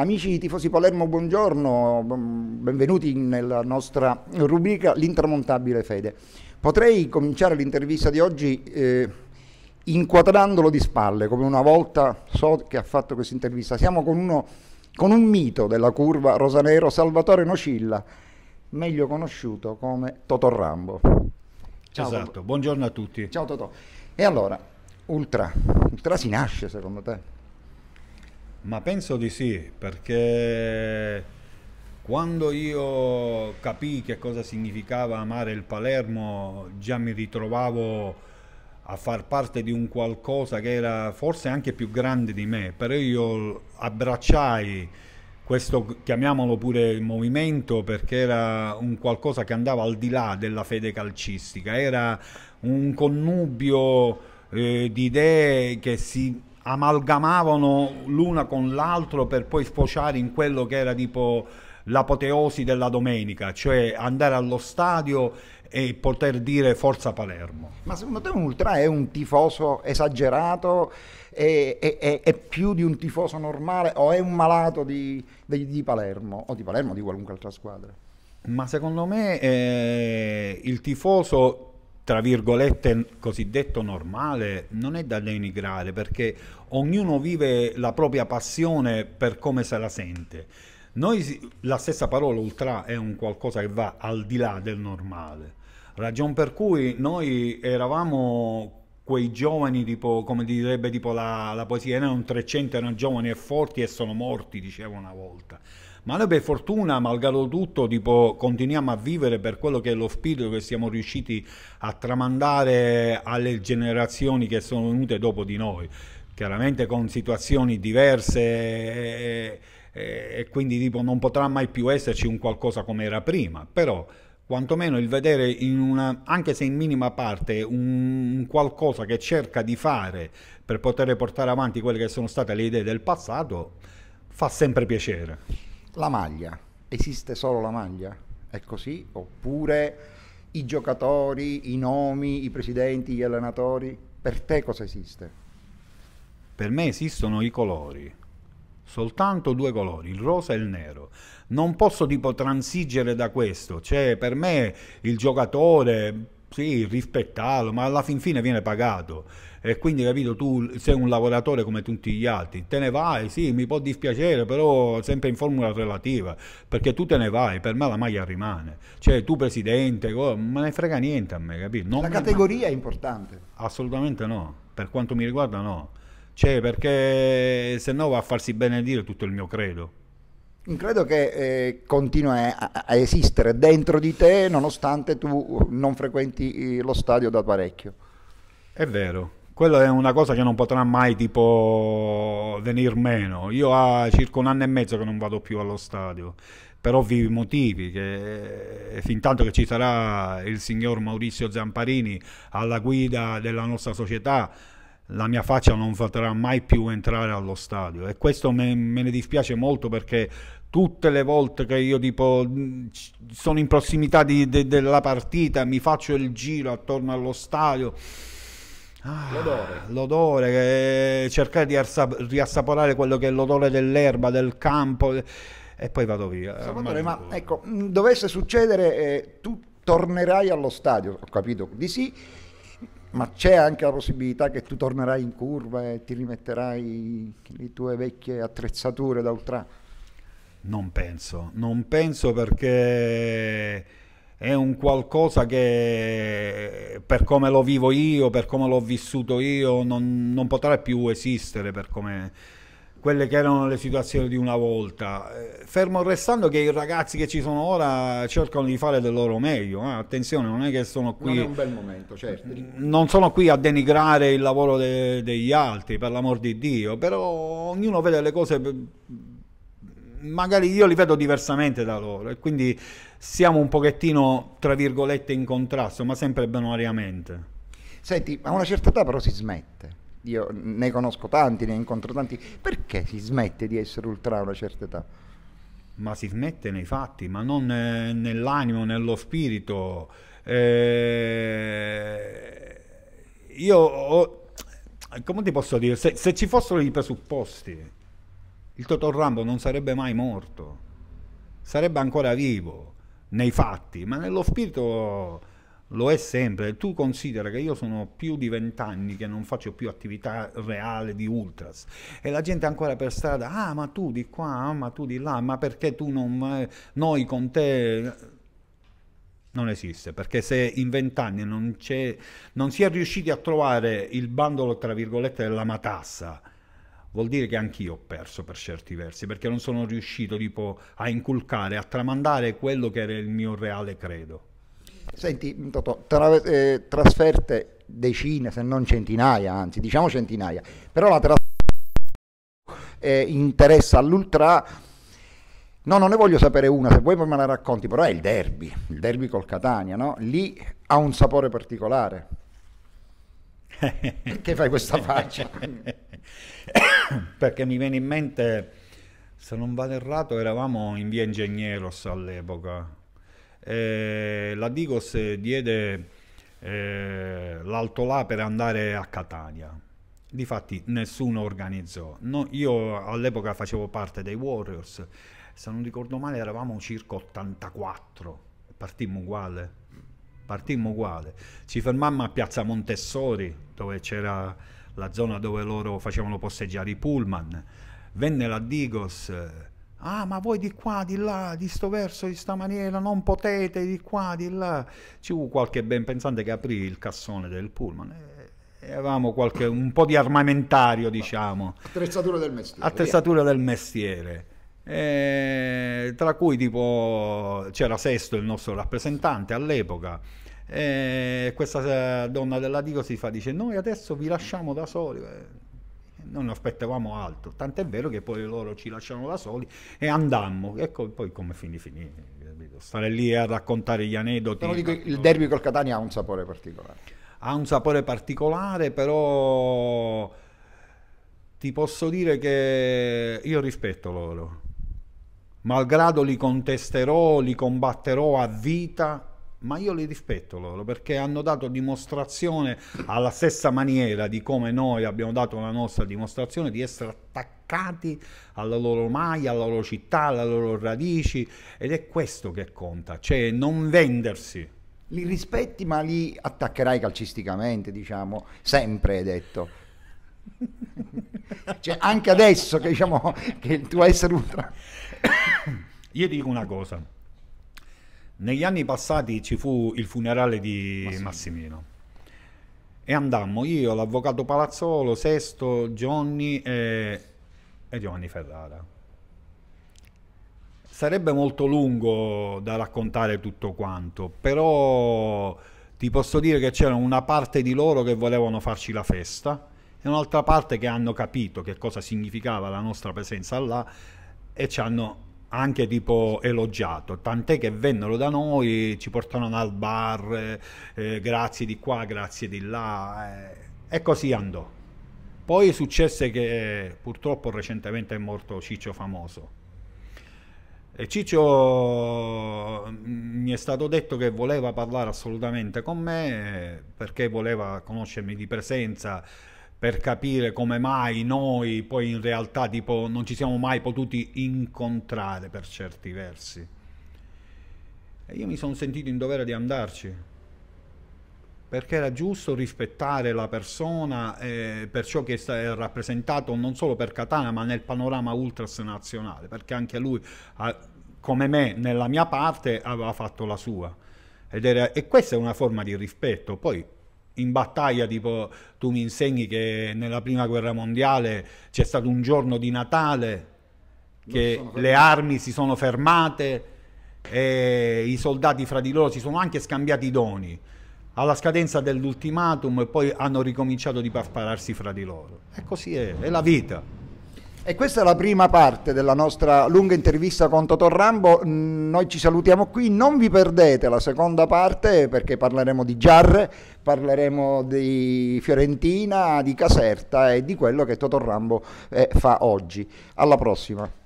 Amici tifosi Palermo, buongiorno, benvenuti nella nostra rubrica L'intramontabile fede. Potrei cominciare l'intervista di oggi eh, inquadrandolo di spalle, come una volta so che ha fatto questa intervista. Siamo con, uno, con un mito della curva rosanero, Salvatore Nocilla, meglio conosciuto come Totò Rambo. Ciao, esatto, buongiorno a tutti. Ciao Totò. E allora, Ultra, Ultra si nasce secondo te? Ma penso di sì, perché quando io capii che cosa significava amare il Palermo, già mi ritrovavo a far parte di un qualcosa che era forse anche più grande di me, però io abbracciai questo, chiamiamolo pure movimento, perché era un qualcosa che andava al di là della fede calcistica, era un connubio eh, di idee che si amalgamavano l'una con l'altro per poi sfociare in quello che era tipo l'apoteosi della domenica, cioè andare allo stadio e poter dire forza Palermo. Ma secondo te un ultra è un tifoso esagerato, è, è, è, è più di un tifoso normale o è un malato di, di, di Palermo o di Palermo o di qualunque altra squadra? Ma secondo me eh, il tifoso tra virgolette cosiddetto normale non è da denigrare perché ognuno vive la propria passione per come se la sente. Noi, la stessa parola ultra è un qualcosa che va al di là del normale, ragion per cui noi eravamo quei giovani, tipo, come direbbe tipo la, la poesia, erano un 300, erano giovani e forti e sono morti, diceva una volta. Ma noi per fortuna, malgrado tutto, tipo, continuiamo a vivere per quello che è lo spirito che siamo riusciti a tramandare alle generazioni che sono venute dopo di noi, chiaramente con situazioni diverse e, e, e quindi tipo, non potrà mai più esserci un qualcosa come era prima, però quantomeno il vedere una, anche se in minima parte un, qualcosa che cerca di fare per poter portare avanti quelle che sono state le idee del passato fa sempre piacere la maglia, esiste solo la maglia? È così? Oppure i giocatori, i nomi, i presidenti, gli allenatori? Per te cosa esiste? Per me esistono i colori, soltanto due colori, il rosa e il nero. Non posso tipo transigere da questo, cioè per me il giocatore sì, rispettarlo, ma alla fin fine viene pagato. E quindi, capito, tu sei un lavoratore come tutti gli altri. Te ne vai, sì, mi può dispiacere, però sempre in formula relativa, perché tu te ne vai, per me la maglia rimane. Cioè, tu presidente, oh, me ne frega niente a me, capito? Non la categoria è importante. Assolutamente no, per quanto mi riguarda no. Cioè, perché se no va a farsi benedire tutto il mio credo. Credo che eh, continua a, a, esistere dentro di te nonostante tu non frequenti eh, lo stadio da parecchio. È vero, quella è una cosa che non potrà mai tipo venir meno. Io ha circa un anno e mezzo che non vado più allo stadio per ovvi motivi, che eh, fin tanto che ci sarà il signor Maurizio Zamparini alla guida della nostra società, la mia faccia non potrà mai più entrare allo stadio e questo me, me, ne dispiace molto perché tutte le volte che io tipo, sono in prossimità di, de, della partita mi faccio il giro attorno allo stadio ah, l'odore, l'odore eh, cercare di assap- riassaporare quello che è l'odore dell'erba, del campo eh, e poi vado via Salvatore, ma ecco, dovesse succedere eh, tu tornerai allo stadio ho capito di sì ma c'è anche la possibilità che tu tornerai in curva e ti rimetterai le tue vecchie attrezzature da ultra? Non penso, non penso perché è un qualcosa che per come lo vivo io, per come l'ho vissuto io, non, non potrà più esistere per come quelle che erano le situazioni di una volta. Eh, fermo restando che i ragazzi che ci sono ora cercano di fare del loro meglio, eh? attenzione, non è che sono qui... Non è un bel momento, certo. Non sono qui a denigrare il lavoro de- degli altri, per l'amor di Dio, però ognuno vede le cose... Magari io li vedo diversamente da loro e quindi siamo un pochettino, tra virgolette, in contrasto, ma sempre benariamente. Senti, a una certa età però si smette io ne conosco tanti, ne incontro tanti, perché si smette di essere ultra a una certa età? Ma si smette nei fatti, ma non eh, nell'animo, nello spirito. Eh, io ho, come ti posso dire, se, se ci fossero i presupposti, il Toto Rambo non sarebbe mai morto, sarebbe ancora vivo nei fatti, ma nello spirito lo è sempre. Tu considera che io sono più di vent'anni che non faccio più attività reale di ultras e la gente ancora per strada, ah ma tu di qua, ah, ma tu di là, ma perché tu non... noi con te... Non esiste, perché se in vent'anni non, non si è riusciti a trovare il bandolo, tra virgolette, della matassa, vuol dire che anch'io ho perso per certi versi, perché non sono riuscito tipo, a inculcare, a tramandare quello che era il mio reale credo. Senti, Totò, tra, eh, trasferte decine, se non centinaia, anzi diciamo centinaia, però la trasferta eh, interessa all'ultra. No, non ne voglio sapere una, se vuoi me la racconti, però è il derby, il derby col Catania, no? Lì ha un sapore particolare. Perché fai questa faccia? Perché mi viene in mente, se non vado errato, eravamo in via Ingegneros all'epoca, eh, la Digos diede eh, l'altolà per andare a Catania. Difatti nessuno organizzò. No, io all'epoca facevo parte dei Warriors, se non ricordo male eravamo circa 84, partimmo uguale, partimmo uguale. Ci fermammo a Piazza Montessori, dove c'era la zona dove loro facevano posteggiare i pullman. Venne la Digos Ah, ma voi di qua, di là, di sto verso, di sta maniera, non potete, di qua, di là. Ci fu qualche ben pensante che aprì il cassone del pullman. E eh, avevamo qualche, un po' di armamentario, diciamo. Attrezzatura del mestiere. Attrezzatura del mestiere. E, eh, tra cui tipo c'era Sesto, il nostro rappresentante all'epoca. E eh, questa donna della Dico si fa, dice, noi adesso vi lasciamo da soli non aspettavamo altro, tant'è vero che poi loro ci lasciarono da soli e andammo, ecco poi come finì finì, stare lì a raccontare gli aneddoti. Però dico, il derby col Catania ha un sapore particolare. Ha un sapore particolare, però ti posso dire che io rispetto loro. Malgrado li contesterò, li combatterò a vita, ma io li rispetto loro perché hanno dato dimostrazione alla stessa maniera di come noi abbiamo dato la nostra dimostrazione di essere attaccati alla loro maglia, alla loro città, alle loro radici ed è questo che conta, cioè non vendersi. Li rispetti ma li attaccherai calcisticamente, diciamo, sempre hai detto. cioè, anche adesso che diciamo che il tuo essere ultra... io dico una cosa negli anni passati ci fu il funerale di Massimino. Massimino. E andammo io, l'avvocato Palazzolo, Sesto, Gianni e, e Giovanni Ferrara. Sarebbe molto lungo da raccontare tutto quanto, però ti posso dire che c'era una parte di loro che volevano farci la festa e un'altra parte che hanno capito che cosa significava la nostra presenza là e ci hanno anche tipo elogiato, tant'è che vennero da noi, ci portarono al bar, eh, eh, grazie di qua, grazie di là, eh, e così andò. Poi successe che eh, purtroppo recentemente è morto Ciccio Famoso. E Ciccio mm, mi è stato detto che voleva parlare assolutamente con me eh, perché voleva conoscermi di presenza, per capire come mai noi poi in realtà tipo, non ci siamo mai potuti incontrare per certi versi. E io mi sono sentito in dovere di andarci, perché era giusto rispettare la persona eh, per ciò che è rappresentato non solo per Catania ma nel panorama ultras nazionale, perché anche lui, come me, nella mia parte aveva fatto la sua. Era, e questa è una forma di rispetto. Poi in battaglia, tipo tu mi insegni che nella prima guerra mondiale c'è stato un giorno di Natale che le armi si sono fermate e i soldati fra di loro si sono anche scambiati i doni alla scadenza dell'ultimatum e poi hanno ricominciato di parpararsi fra di loro. E così è, è la vita. E questa è la prima parte della nostra lunga intervista con Totò Rambo. Mm, noi ci salutiamo qui, non vi perdete la seconda parte perché parleremo di Giarre, parleremo di Fiorentina, di Caserta e di quello che Totò Rambo eh, fa oggi. Alla prossima.